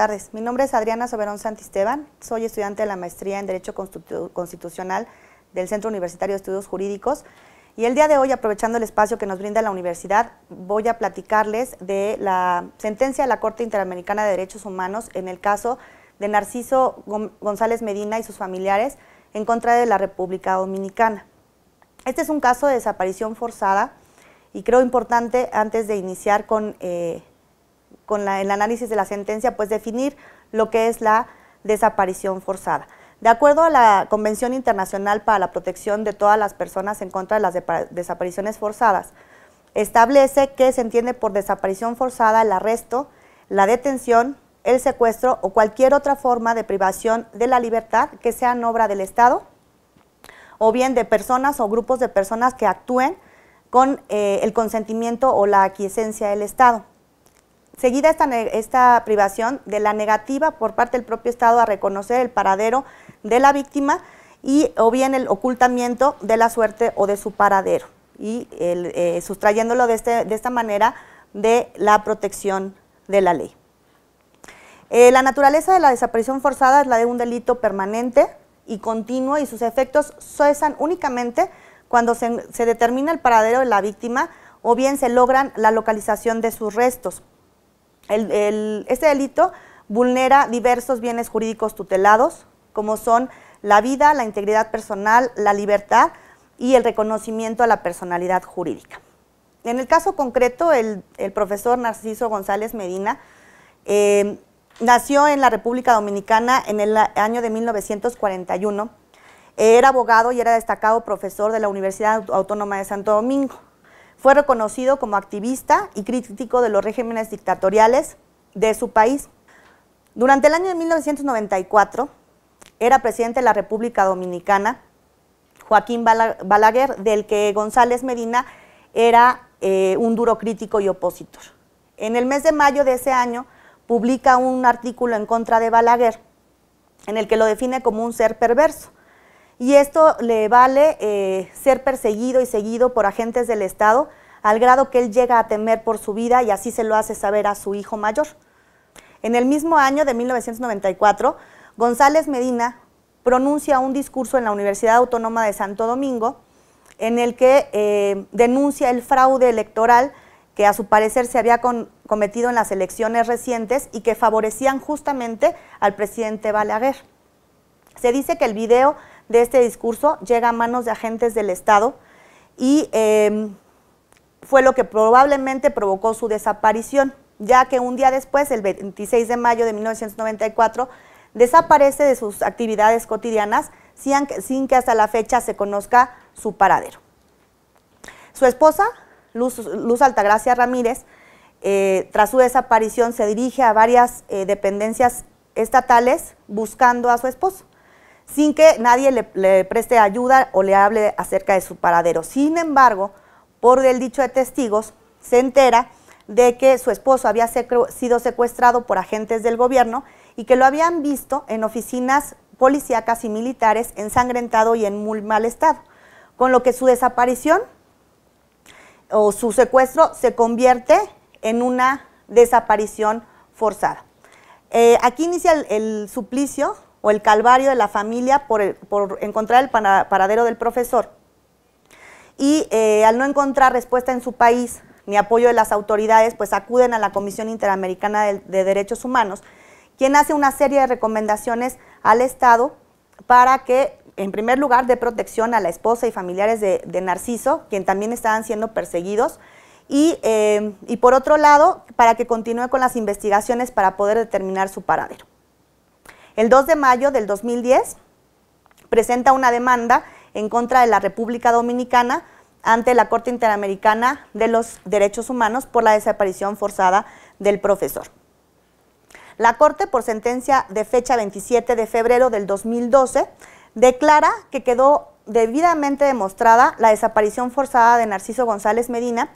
tardes. Mi nombre es Adriana Soberón Santisteban. Soy estudiante de la maestría en Derecho Constitucional del Centro Universitario de Estudios Jurídicos. Y el día de hoy, aprovechando el espacio que nos brinda la universidad, voy a platicarles de la sentencia de la Corte Interamericana de Derechos Humanos en el caso de Narciso González Medina y sus familiares en contra de la República Dominicana. Este es un caso de desaparición forzada y creo importante antes de iniciar con eh, con el análisis de la sentencia, pues definir lo que es la desaparición forzada. De acuerdo a la Convención Internacional para la Protección de todas las personas en contra de las desapariciones forzadas, establece que se entiende por desaparición forzada el arresto, la detención, el secuestro o cualquier otra forma de privación de la libertad que sean obra del Estado o bien de personas o grupos de personas que actúen con eh, el consentimiento o la aquiescencia del Estado seguida esta, privación de la negativa por parte del propio Estado a reconocer el paradero de la víctima y o bien el ocultamiento de la suerte o de su paradero y eh, sustrayéndolo este, de, esta manera de la protección de la ley. Eh, la naturaleza de la desaparición forzada es la de un delito permanente y continuo y sus efectos cesan únicamente cuando se, se determina el paradero de la víctima o bien se logran la localización de sus restos. El, este delito vulnera diversos bienes jurídicos tutelados, como son la vida, la integridad personal, la libertad y el reconocimiento a la personalidad jurídica. En el caso concreto, el, profesor Narciso González Medina eh, nació en la República Dominicana en el año de 1941. Era abogado y era destacado profesor de la Universidad Autónoma de Santo Domingo. Fue reconocido como activista y crítico de los regímenes dictatoriales de su país. Durante el año de 1994 era presidente de la República Dominicana Joaquín Balaguer, del que González Medina era eh, un duro crítico y opositor. En el mes de mayo de ese año publica un artículo en contra de Balaguer, en el que lo define como un ser perverso y esto le vale eh, ser perseguido y seguido por agentes del Estado al grado que él llega a temer por su vida y así se lo hace saber a su hijo mayor. En el mismo año de 1994, González Medina pronuncia un discurso en la Universidad Autónoma de Santo Domingo en el que eh, denuncia el fraude electoral que a su parecer se había cometido en las elecciones recientes y que favorecían justamente al presidente Balaguer. Se dice que el video de este discurso llega a manos de agentes del Estado y em, fue lo que probablemente provocó su desaparición, ya que un día después, el 26 de mayo de 1994, desaparece de sus actividades cotidianas sin que hasta la fecha se conozca su paradero. Su esposa, Luz, Luz Altagracia Ramírez, eh, tras su desaparición se dirige a varias eh, dependencias estatales buscando a su esposo sin que nadie le, preste ayuda o le hable acerca de su paradero. Sin embargo, por el dicho de testigos, se entera de que su esposo había sido secuestrado por agentes del gobierno y que lo habían visto en oficinas policíacas y militares ensangrentado y en muy mal estado, con lo que su desaparición o su secuestro se convierte en una desaparición forzada. Eh, aquí inicia el suplicio o el calvario de la familia por, encontrar el paradero del profesor. Y eh, al no encontrar respuesta en su país ni apoyo de las autoridades, pues acuden a la Comisión Interamericana de, Derechos Humanos, quien hace una serie de recomendaciones al Estado para que, en primer lugar, dé protección a la esposa y familiares de, Narciso, quien también estaban siendo perseguidos, eh, y por otro lado, para que continúe con las investigaciones para poder determinar su paradero. El 2 de mayo del 2010 presenta una demanda en contra de la República Dominicana ante la Corte Interamericana de los Derechos Humanos por la desaparición forzada del profesor. La Corte, por sentencia de fecha 27 de febrero del 2012, declara que quedó debidamente demostrada la desaparición forzada de Narciso González Medina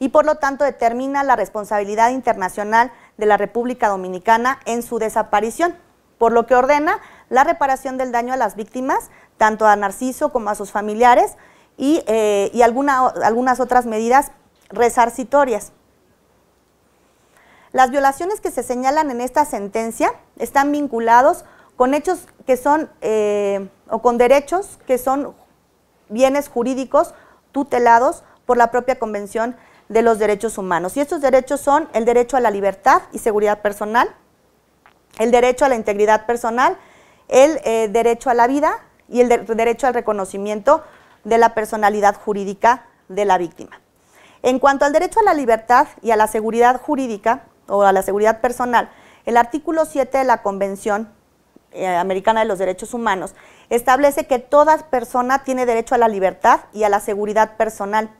y por lo tanto determina la responsabilidad internacional de la República Dominicana en su desaparición, por lo que ordena la reparación del daño a las víctimas, tanto a Narciso como a sus familiares, y, eh, algunas otras medidas resarcitorias. Las violaciones que se señalan en esta sentencia están vinculados con hechos que son, eh, o con derechos que son bienes jurídicos tutelados por la propia Convención de los derechos humanos. Y estos derechos son el derecho a la libertad y seguridad personal, el derecho a la integridad personal, el eh, derecho a la vida y el derecho al reconocimiento de la personalidad jurídica de la víctima. En cuanto al derecho a la libertad y a la seguridad jurídica o a la seguridad personal, el artículo 7 de la Convención eh, Americana de los Derechos Humanos establece que toda persona tiene derecho a la libertad y a la seguridad personal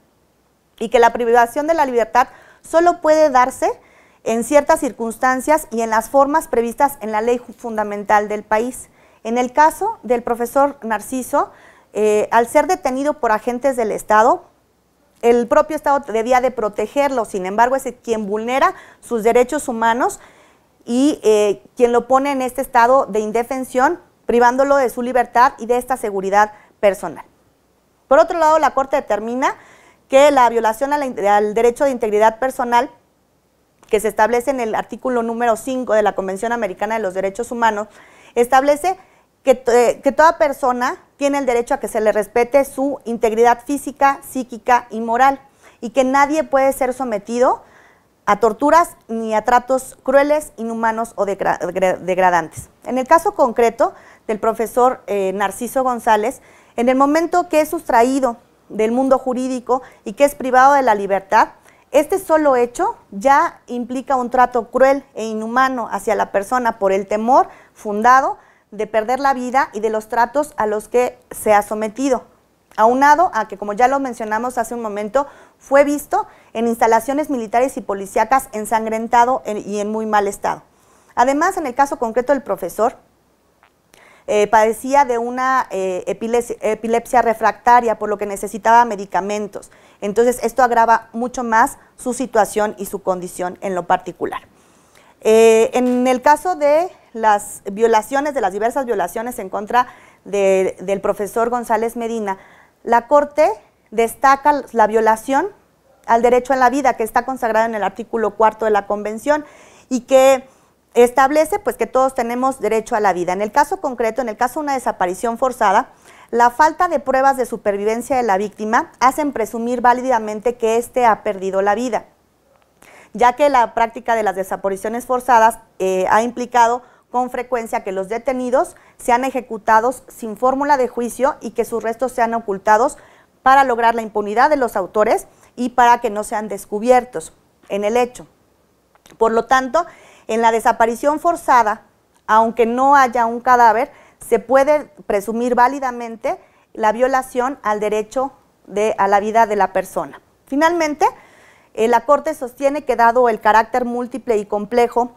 y que la privación de la libertad solo puede darse en ciertas circunstancias y en las formas previstas en la ley fundamental del país. En el caso del profesor Narciso, eh, al ser detenido por agentes del Estado, el propio Estado debía de protegerlo, sin embargo es quien vulnera sus derechos humanos y eh, quien lo pone en este estado de indefensión, privándolo de su libertad y de esta seguridad personal. Por otro lado, la Corte determina que la violación al derecho de integridad personal que se establece en el artículo número 5 de la Convención Americana de los Derechos Humanos, establece eh, que, toda persona tiene el derecho a que se le respete su integridad física, psíquica y moral, y que nadie puede ser sometido a torturas ni a tratos crueles, inhumanos o degradantes. En el caso concreto del profesor eh, Narciso González, en el momento que es sustraído del mundo jurídico y que es privado de la libertad, este solo hecho ya implica un trato cruel e inhumano hacia la persona por el temor fundado de perder la vida y de los tratos a los que se ha sometido. Aunado a que, como ya lo mencionamos hace un momento, fue visto en instalaciones militares y policíacas ensangrentado y en muy mal estado. Además, en el caso concreto del profesor, eh, padecía de una eh, epilepsia, refractaria, por lo que necesitaba medicamentos. Entonces, esto agrava mucho más su situación y su condición en lo particular. Eh, en el caso de las violaciones, de las diversas violaciones en contra del profesor González Medina, la Corte destaca la violación al derecho a la vida que está consagrado en el artículo cuarto de la Convención y que establece pues que todos tenemos derecho a la vida. En el caso concreto, en el caso de una desaparición forzada, la falta de pruebas de supervivencia de la víctima hacen presumir válidamente que éste ha perdido la vida, ya que la práctica de las desapariciones forzadas eh, ha implicado con frecuencia que los detenidos sean ejecutados sin fórmula de juicio y que sus restos sean ocultados para lograr la impunidad de los autores y para que no sean descubiertos en el hecho. Por lo tanto, en la desaparición forzada, aunque no haya un cadáver, se puede presumir válidamente la violación al derecho de, a la vida de la persona. Finalmente, eh, la Corte sostiene que dado el carácter múltiple y complejo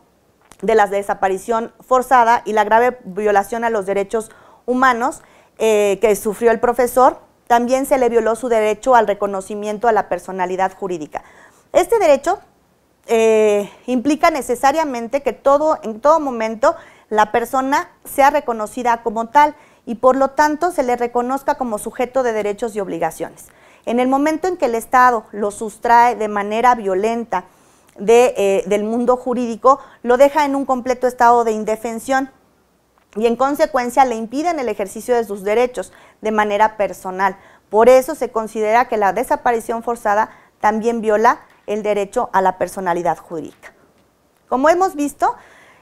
de la desaparición forzada y la grave violación a los derechos humanos eh, que sufrió el profesor, también se le violó su derecho al reconocimiento a la personalidad jurídica. Este derecho eh, implica necesariamente que todo, en todo momento la persona sea reconocida como tal y por lo tanto se le reconozca como sujeto de derechos y obligaciones. En el momento en que el Estado lo sustrae de manera violenta eh, del mundo jurídico, lo deja en un completo estado de indefensión y en consecuencia le impiden el ejercicio de sus derechos de manera personal. Por eso se considera que la desaparición forzada también viola el derecho a la personalidad jurídica. Como hemos visto,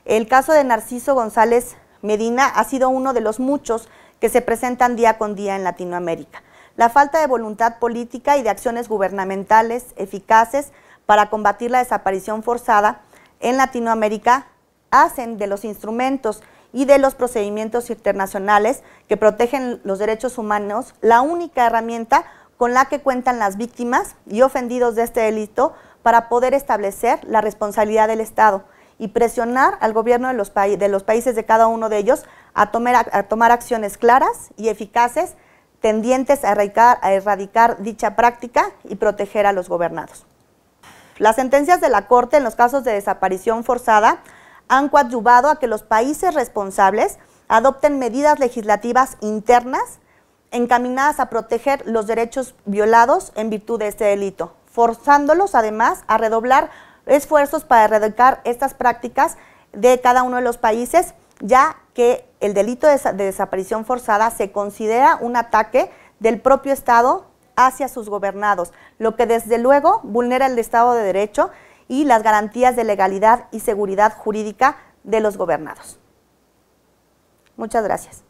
el caso de Narciso González Medina ha sido uno de los muchos que se presentan día con día en Latinoamérica. La falta de voluntad política y de acciones gubernamentales eficaces para combatir la desaparición forzada en Latinoamérica hacen de los instrumentos y de los procedimientos internacionales que protegen los derechos humanos la única herramienta con la que cuentan las víctimas y ofendidos de este delito para poder establecer la responsabilidad del Estado y presionar al gobierno de los, países de cada uno de ellos a tomar, acciones claras y eficaces tendientes a a erradicar dicha práctica y proteger a los gobernados. Las sentencias de la Corte en los casos de desaparición forzada han coadyuvado a que los países responsables adopten medidas legislativas internas encaminadas a proteger los derechos violados en virtud de este delito, forzándolos además a redoblar esfuerzos para erradicar estas prácticas de cada uno de los países, ya que el delito de, desaparición forzada se considera un ataque del propio Estado hacia sus gobernados, lo que desde luego vulnera el Estado de Derecho y las garantías de legalidad y seguridad jurídica de los gobernados. Muchas gracias.